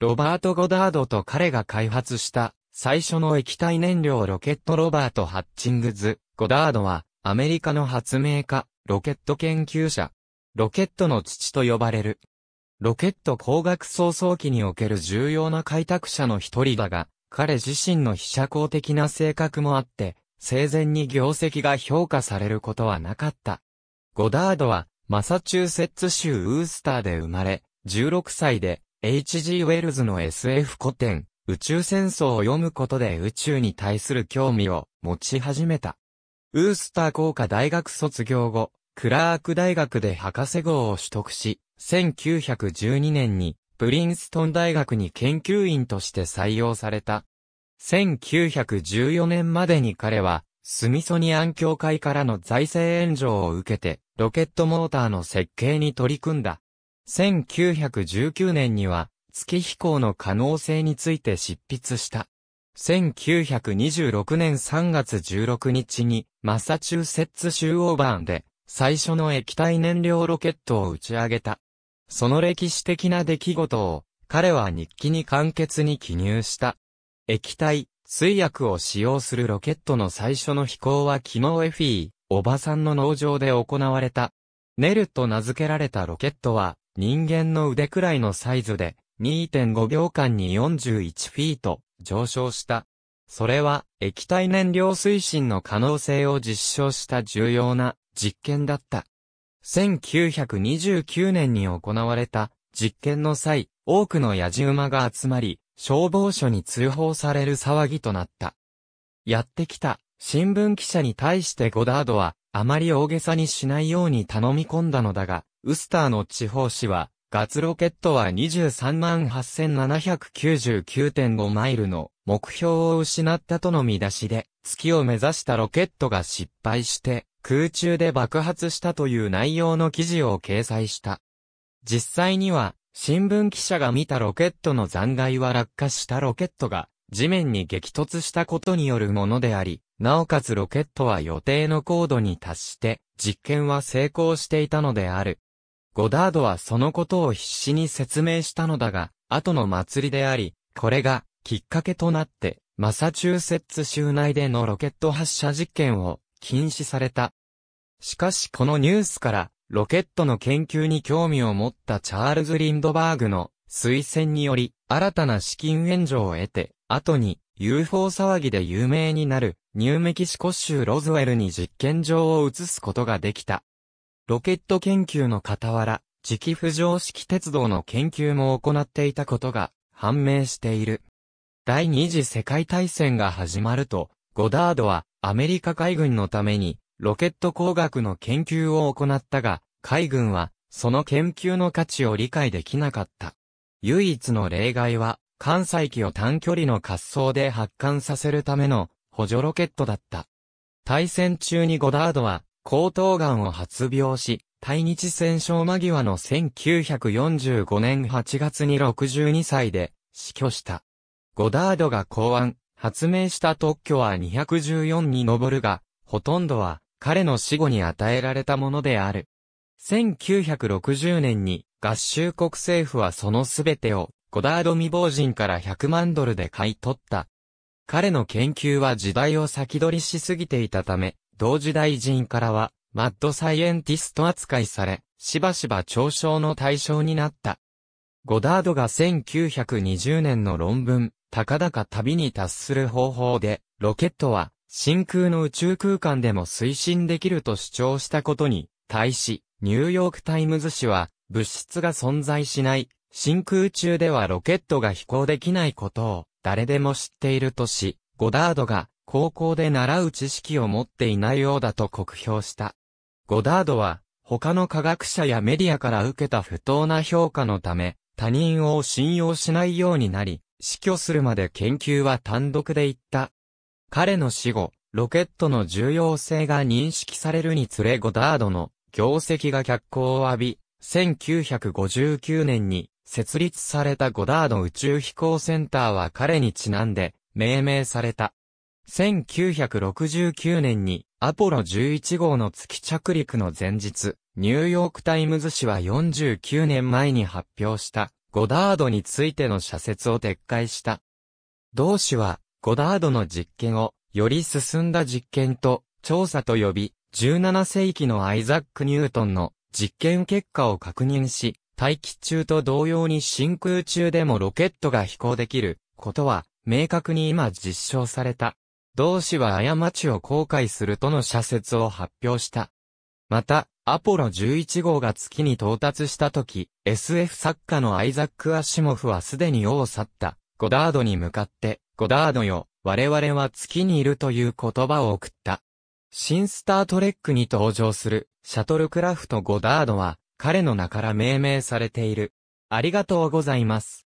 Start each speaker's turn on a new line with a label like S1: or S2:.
S1: ロバート・ゴダードと彼が開発した最初の液体燃料ロケットロバート・ハッチングズ・ゴダードはアメリカの発明家、ロケット研究者、ロケットの父と呼ばれる。ロケット工学創造期における重要な開拓者の一人だが、彼自身の非社交的な性格もあって、生前に業績が評価されることはなかった。ゴダードは、マサチューセッツ州ウースターで生まれ、16歳で H.G. ウェルズの SF 古典、宇宙戦争を読むことで宇宙に対する興味を持ち始めた。ウースター工科大学卒業後、クラーク大学で博士号を取得し、1912年にプリンストン大学に研究員として採用された。1914年までに彼は、スミソニアン協会からの財政援助を受けて、ロケットモーターの設計に取り組んだ。1919年には月飛行の可能性について執筆した。1926年3月16日にマサチューセッツ州オーバーンで最初の液体燃料ロケットを打ち上げた。その歴史的な出来事を彼は日記に簡潔に記入した。液体、水薬を使用するロケットの最初の飛行は昨日エフィー、おばさんの農場で行われた。ネルと名付けられたロケットは、人間の腕くらいのサイズで、2.5秒間に41フィート上昇した。それは液体燃料推進の可能性を実証した重要な実験だった。1929年に行われた実験の際、多くの野じ馬が集まり、消防署に通報される騒ぎとなった。やってきた新聞記者に対してゴダードはあまり大げさにしないように頼み込んだのだが、ウスターの地方紙は、ガツロケットは238,799.5マイルの目標を失ったとの見出しで、月を目指したロケットが失敗して、空中で爆発したという内容の記事を掲載した。実際には、新聞記者が見たロケットの残骸は落下したロケットが地面に激突したことによるものであり、なおかつロケットは予定の高度に達して実験は成功していたのであるゴダードはそのことを必死に説明したのだが、後の祭りであり、これがきっかけとなって、マサチューセッツ州内でのロケット発射実験を禁止された。しかしこのニュースから、ロケットの研究に興味を持ったチャールズ・リンドバーグの推薦により、新たな資金援助を得て、後に UFO 騒ぎで有名になるニューメキシコ州ロズウェルに実験場を移すことができた。ロケット研究の傍ら、磁気浮上式鉄道の研究も行っていたことが判明している。第二次世界大戦が始まると、ゴダードはアメリカ海軍のためにロケット工学の研究を行ったが、海軍はその研究の価値を理解できなかった。唯一の例外は、関西機を短距離の滑走で発艦させるための補助ロケットだった。対戦中にゴダードは喉頭癌を発病し、対日戦勝間際の1945年8月に62歳で死去した。ゴダードが考案、発明した特許は214に上るが、ほとんどは彼の死後に与えられたものである。1960年に合衆国政府はそのすべてをゴダード未亡人から100万ドルで買い取った。彼の研究は時代を先取りしすぎていたため、同時大臣からは、マッドサイエンティスト扱いされ、しばしば嘲笑の対象になった。ゴダードが1920年の論文、たかだか旅に達する方法で、ロケットは真空の宇宙空間でも推進できると主張したことに、対し、ニューヨークタイムズ紙は、物質が存在しない、真空中ではロケットが飛行できないことを、誰でも知っているとし、ゴダードが、高校で習う知識を持っていないようだと酷評した。ゴダードは、他の科学者やメディアから受けた不当な評価のため、他人を信用しないようになり、死去するまで研究は単独で行った。彼の死後、ロケットの重要性が認識されるにつれゴダードの業績が脚光を浴び、1959年に設立されたゴダード宇宙飛行センターは彼にちなんで命名された。1969年にアポロ11号の月着陸の前日、ニューヨークタイムズ紙は49年前に発表したゴダードについての社説を撤回した。同紙はゴダードの実験をより進んだ実験と調査と呼び、17世紀のアイザック・ニュートンの実験結果を確認し、大気中と同様に真空中でもロケットが飛行できることは明確に今実証された同氏は過ちを後悔するとの社説を発表した。また、アポロ11号が月に到達した時、SF 作家のアイザック・アシモフはすでに世を去った、ゴダードに向かって、ゴダードよ、我々は月にいるという言葉を送った。新スタートレックに登場する、シャトルクラフト・ゴダードは、彼の名から命名されている。ありがとうございます。